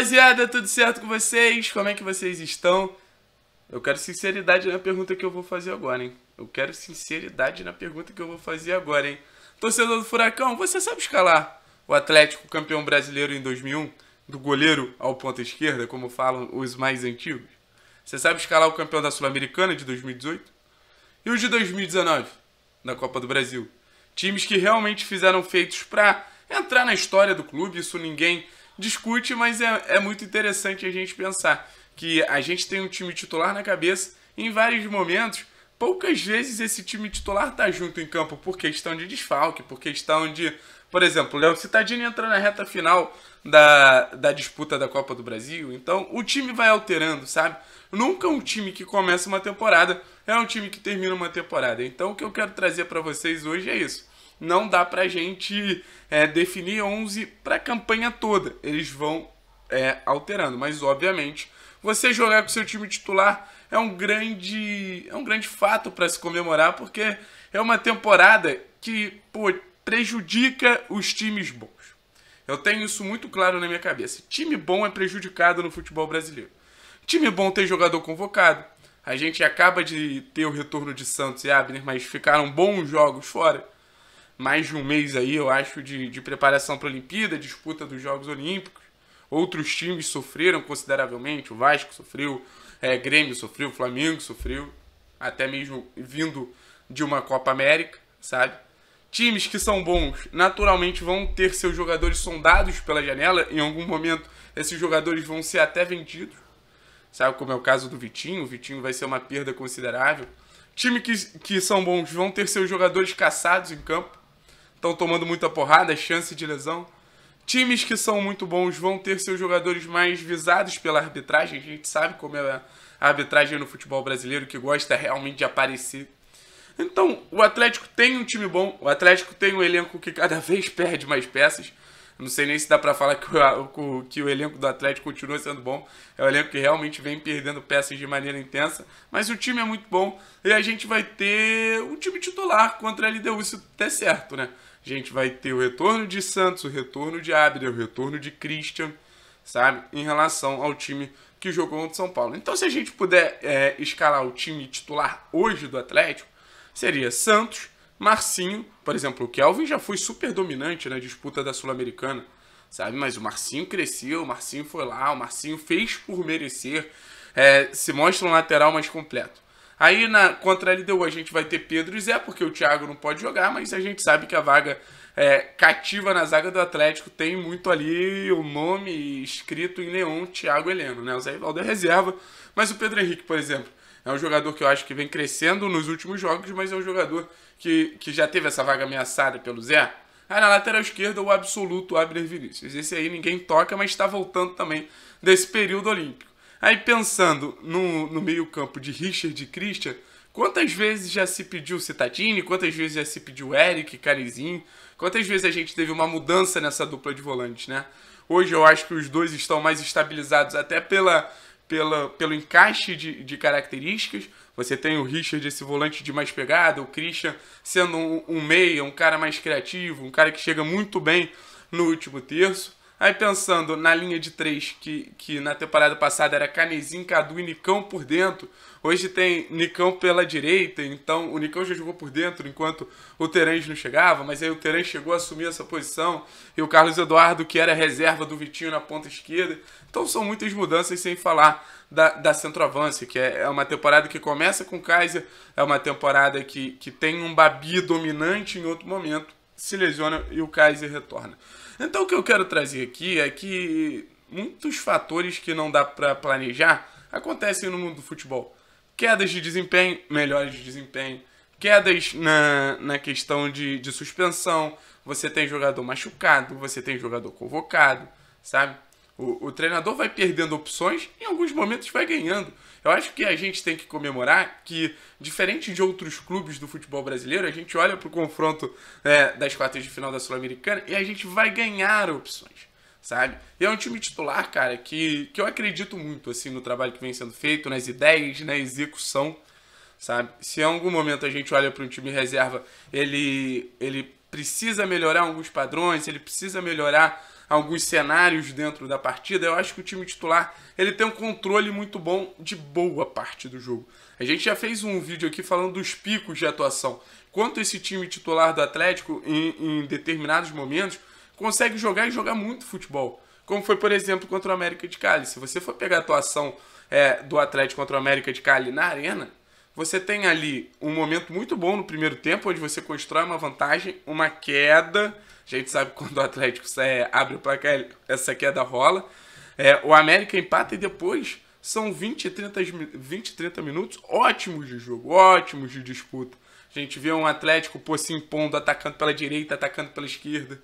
rapaziada, tudo certo com vocês? Como é que vocês estão? Eu quero sinceridade na pergunta que eu vou fazer agora, hein? Eu quero sinceridade na pergunta que eu vou fazer agora, hein? Torcedor do Furacão, você sabe escalar o Atlético campeão brasileiro em 2001? Do goleiro ao ponta esquerda, como falam os mais antigos? Você sabe escalar o campeão da Sul-Americana de 2018? E o de 2019, na Copa do Brasil? Times que realmente fizeram feitos para entrar na história do clube, isso ninguém discute, mas é, é muito interessante a gente pensar que a gente tem um time titular na cabeça em vários momentos poucas vezes esse time titular tá junto em campo por questão de desfalque, por questão de. Por exemplo, o Léo Citadini entra na reta final da, da disputa da Copa do Brasil, então o time vai alterando, sabe? Nunca um time que começa uma temporada é um time que termina uma temporada. Então o que eu quero trazer para vocês hoje é isso não dá para a gente é, definir 11 para a campanha toda. Eles vão é, alterando, mas obviamente você jogar com seu time titular é um grande é um grande fato para se comemorar porque é uma temporada que pô, prejudica os times bons. Eu tenho isso muito claro na minha cabeça. Time bom é prejudicado no futebol brasileiro. Time bom tem jogador convocado. A gente acaba de ter o retorno de Santos e Abner, mas ficaram bons jogos fora mais de um mês aí, eu acho, de, de preparação para a Olimpíada, disputa dos Jogos Olímpicos. Outros times sofreram consideravelmente, o Vasco sofreu, é, Grêmio sofreu, Flamengo sofreu, até mesmo vindo de uma Copa América, sabe? Times que são bons naturalmente vão ter seus jogadores sondados pela janela, em algum momento esses jogadores vão ser até vendidos, sabe? Como é o caso do Vitinho, o Vitinho vai ser uma perda considerável. times que, que são bons vão ter seus jogadores caçados em campo, estão tomando muita porrada, chance de lesão. Times que são muito bons vão ter seus jogadores mais visados pela arbitragem. A gente sabe como é a arbitragem no futebol brasileiro, que gosta realmente de aparecer. Então, o Atlético tem um time bom, o Atlético tem um elenco que cada vez perde mais peças. Não sei nem se dá para falar que o, que o elenco do Atlético continua sendo bom. É um elenco que realmente vem perdendo peças de maneira intensa. Mas o time é muito bom e a gente vai ter um time titular contra a LDU se der é certo, né? A gente vai ter o retorno de Santos, o retorno de Abner, o retorno de Christian, sabe? Em relação ao time que jogou contra o São Paulo. Então, se a gente puder é, escalar o time titular hoje do Atlético, seria Santos, Marcinho, por exemplo, o Kelvin já foi super dominante na disputa da Sul-Americana, sabe? Mas o Marcinho cresceu, o Marcinho foi lá, o Marcinho fez por merecer, é, se mostra um lateral mais completo. Aí na, contra a LDU a gente vai ter Pedro e Zé, porque o Thiago não pode jogar, mas a gente sabe que a vaga é, cativa na zaga do Atlético tem muito ali o nome escrito em neon Thiago Heleno, né? O Zé Ivaldo é reserva, mas o Pedro Henrique, por exemplo, é um jogador que eu acho que vem crescendo nos últimos jogos, mas é um jogador que, que já teve essa vaga ameaçada pelo Zé. Aí na lateral esquerda, o absoluto Abner Vinícius. Esse aí ninguém toca, mas está voltando também desse período olímpico. Aí pensando no, no meio-campo de Richard e Christian, quantas vezes já se pediu Citatini, quantas vezes já se pediu Eric, Carizim, quantas vezes a gente teve uma mudança nessa dupla de volantes, né? Hoje eu acho que os dois estão mais estabilizados até pela, pela, pelo encaixe de, de características. Você tem o Richard, esse volante de mais pegada, o Christian sendo um, um meia, um cara mais criativo, um cara que chega muito bem no último terço. Aí pensando na linha de três, que, que na temporada passada era Canezinho, Cadu e Nicão por dentro, hoje tem Nicão pela direita, então o Nicão já jogou por dentro enquanto o Terence não chegava, mas aí o Terence chegou a assumir essa posição, e o Carlos Eduardo, que era reserva do Vitinho na ponta esquerda. Então são muitas mudanças, sem falar da, da centroavância, que é, é uma temporada que começa com o Kaiser, é uma temporada que, que tem um Babi dominante em outro momento, se lesiona e o Kaiser retorna. Então o que eu quero trazer aqui é que muitos fatores que não dá para planejar acontecem no mundo do futebol. Quedas de desempenho, melhores de desempenho, quedas na, na questão de, de suspensão, você tem jogador machucado, você tem jogador convocado, sabe? O, o treinador vai perdendo opções, em alguns momentos vai ganhando. Eu acho que a gente tem que comemorar que, diferente de outros clubes do futebol brasileiro, a gente olha para o confronto é, das quartas de final da Sul-Americana e a gente vai ganhar opções, sabe? E é um time titular, cara, que, que eu acredito muito assim no trabalho que vem sendo feito, nas ideias, na execução, sabe? Se em algum momento a gente olha para um time reserva, ele, ele precisa melhorar alguns padrões, ele precisa melhorar alguns cenários dentro da partida, eu acho que o time titular ele tem um controle muito bom de boa parte do jogo. A gente já fez um vídeo aqui falando dos picos de atuação. Quanto esse time titular do Atlético, em, em determinados momentos, consegue jogar e jogar muito futebol. Como foi, por exemplo, contra o América de Cali. Se você for pegar a atuação é, do Atlético contra o América de Cali na arena, você tem ali um momento muito bom no primeiro tempo, onde você constrói uma vantagem, uma queda a gente sabe quando o Atlético é, abre o placar, essa queda rola. É, o América empata e depois são 20, 30, 20, 30 minutos ótimos de jogo, ótimos de disputa. A gente vê um Atlético pô, se impondo, atacando pela direita, atacando pela esquerda.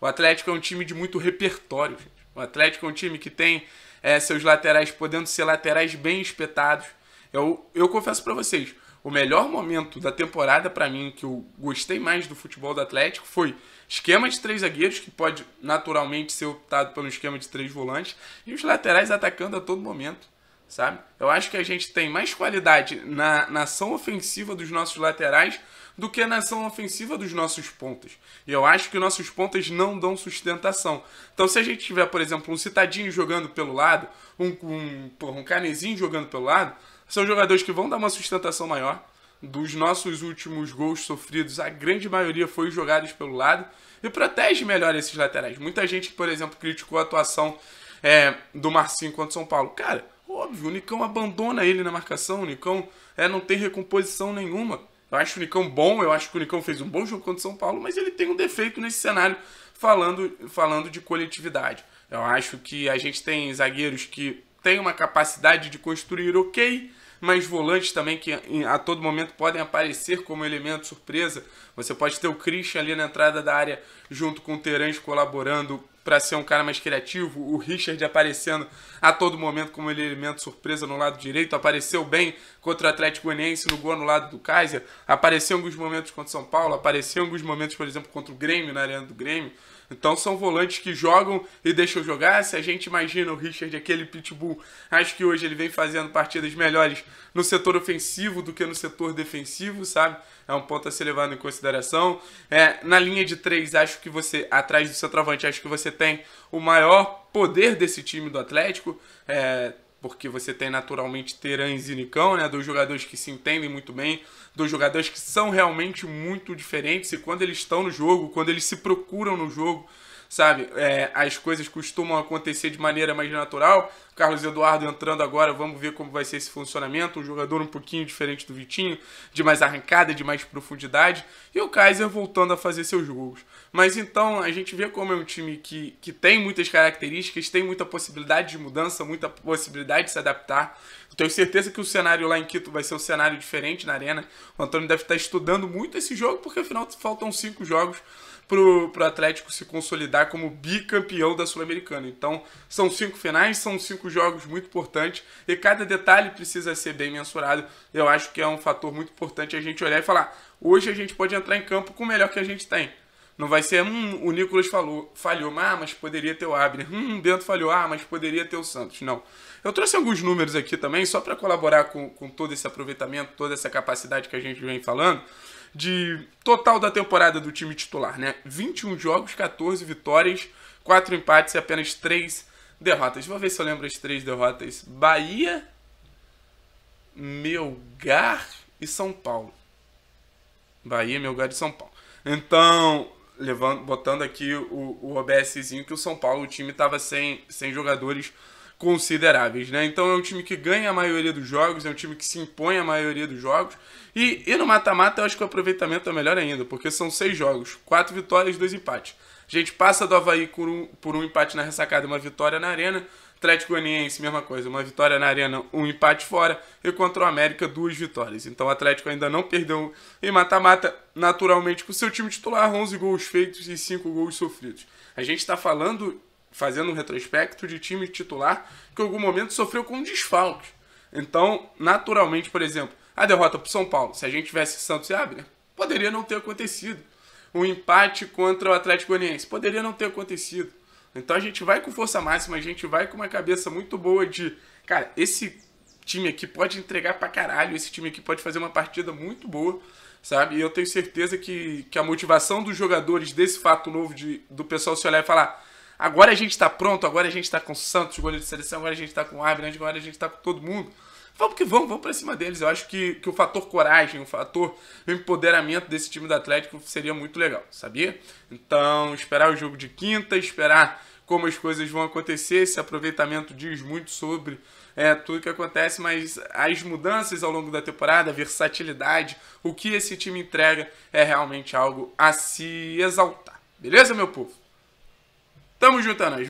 O Atlético é um time de muito repertório. Gente. O Atlético é um time que tem é, seus laterais podendo ser laterais bem espetados eu, eu confesso para vocês, o melhor momento da temporada para mim que eu gostei mais do futebol do Atlético foi esquema de três zagueiros que pode naturalmente ser optado pelo esquema de três volantes e os laterais atacando a todo momento, sabe? Eu acho que a gente tem mais qualidade na, na ação ofensiva dos nossos laterais do que na ação ofensiva dos nossos pontas. E eu acho que nossos pontas não dão sustentação. Então, se a gente tiver, por exemplo, um Citadinho jogando pelo lado, um, um, um Canezinho jogando pelo lado, são jogadores que vão dar uma sustentação maior. Dos nossos últimos gols sofridos, a grande maioria foi jogados pelo lado e protege melhor esses laterais. Muita gente, por exemplo, criticou a atuação é, do Marcinho contra o São Paulo. Cara, óbvio, o Nicão abandona ele na marcação, o Nicão é, não tem recomposição nenhuma. Eu acho o Nicão bom, eu acho que o Nicão fez um bom jogo contra o São Paulo, mas ele tem um defeito nesse cenário falando, falando de coletividade. Eu acho que a gente tem zagueiros que têm uma capacidade de construir ok, mais volantes também que a todo momento podem aparecer como elemento surpresa. Você pode ter o Christian ali na entrada da área junto com o Terence colaborando para ser um cara mais criativo, o Richard aparecendo a todo momento como é elemento surpresa no lado direito, apareceu bem contra o Atlético Goianiense no gol no lado do Kaiser, apareceu em alguns momentos contra o São Paulo, apareceu em alguns momentos, por exemplo, contra o Grêmio, na arena do Grêmio. Então são volantes que jogam e deixam jogar. Se a gente imagina o Richard, aquele pitbull, acho que hoje ele vem fazendo partidas melhores no setor ofensivo do que no setor defensivo, sabe? É um ponto a ser levado em consideração. É, na linha de três, acho que você, atrás do centroavante, acho que você tem o maior poder desse time do Atlético. É, porque você tem naturalmente Teran e Zinicão, né? Dois jogadores que se entendem muito bem, dois jogadores que são realmente muito diferentes e quando eles estão no jogo, quando eles se procuram no jogo, sabe? É, as coisas costumam acontecer de maneira mais natural. Carlos Eduardo entrando agora, vamos ver como vai ser esse funcionamento. Um jogador um pouquinho diferente do Vitinho, de mais arrancada, de mais profundidade. E o Kaiser voltando a fazer seus jogos. Mas então a gente vê como é um time que, que tem muitas características, tem muita possibilidade de mudança, muita possibilidade de se adaptar. Eu tenho certeza que o cenário lá em Quito vai ser um cenário diferente na Arena. O Antônio deve estar estudando muito esse jogo, porque afinal faltam cinco jogos para o Atlético se consolidar como bicampeão da Sul-Americana. Então são cinco finais, são cinco cinco jogos muito importantes e cada detalhe precisa ser bem mensurado. Eu acho que é um fator muito importante a gente olhar e falar: hoje a gente pode entrar em campo com o melhor que a gente tem. Não vai ser, hum, o Nicolas falou, falhou, ah, mas poderia ter o Abner. Hum, o hum, Bento falhou, ah, mas poderia ter o Santos. Não. Eu trouxe alguns números aqui também, só para colaborar com, com todo esse aproveitamento, toda essa capacidade que a gente vem falando, de total da temporada do time titular, né? 21 jogos, 14 vitórias, 4 empates e apenas 3 derrotas. Vou ver se eu lembro as três derrotas: Bahia, Melgar e São Paulo. Bahia, Melgar e São Paulo. Então, levando, botando aqui o, o OBSzinho que o São Paulo, o time estava sem, sem jogadores consideráveis, né? Então é um time que ganha a maioria dos jogos, é um time que se impõe a maioria dos jogos. E, e no mata-mata eu acho que o aproveitamento é melhor ainda, porque são seis jogos, quatro vitórias, dois empates. A gente passa do Havaí por um, por um empate na ressacada e uma vitória na arena. Atlético Goianiense, mesma coisa, uma vitória na arena, um empate fora. E contra o América, duas vitórias. Então o Atlético ainda não perdeu em mata-mata, naturalmente, com seu time titular, 11 gols feitos e 5 gols sofridos. A gente está falando fazendo um retrospecto de time titular que em algum momento sofreu com desfalque, Então, naturalmente, por exemplo, a derrota para São Paulo, se a gente tivesse Santos e Abner, poderia não ter acontecido. O empate contra o Atlético Goianiense poderia não ter acontecido. Então a gente vai com força máxima, a gente vai com uma cabeça muito boa de, cara, esse time aqui pode entregar pra caralho, esse time aqui pode fazer uma partida muito boa, sabe? E eu tenho certeza que, que a motivação dos jogadores desse fato novo de, do pessoal se olhar e falar, Agora a gente está pronto, agora a gente está com o Santos, goleiro de seleção, agora a gente está com o Abner, agora a gente está com todo mundo. Vamos que vamos, vamos para cima deles. Eu acho que, que o fator coragem, o fator empoderamento desse time do Atlético seria muito legal, sabia? Então, esperar o jogo de quinta, esperar como as coisas vão acontecer. Esse aproveitamento diz muito sobre é, tudo que acontece, mas as mudanças ao longo da temporada, a versatilidade, o que esse time entrega é realmente algo a se exaltar. Beleza, meu povo? Tamo junto, é nóis.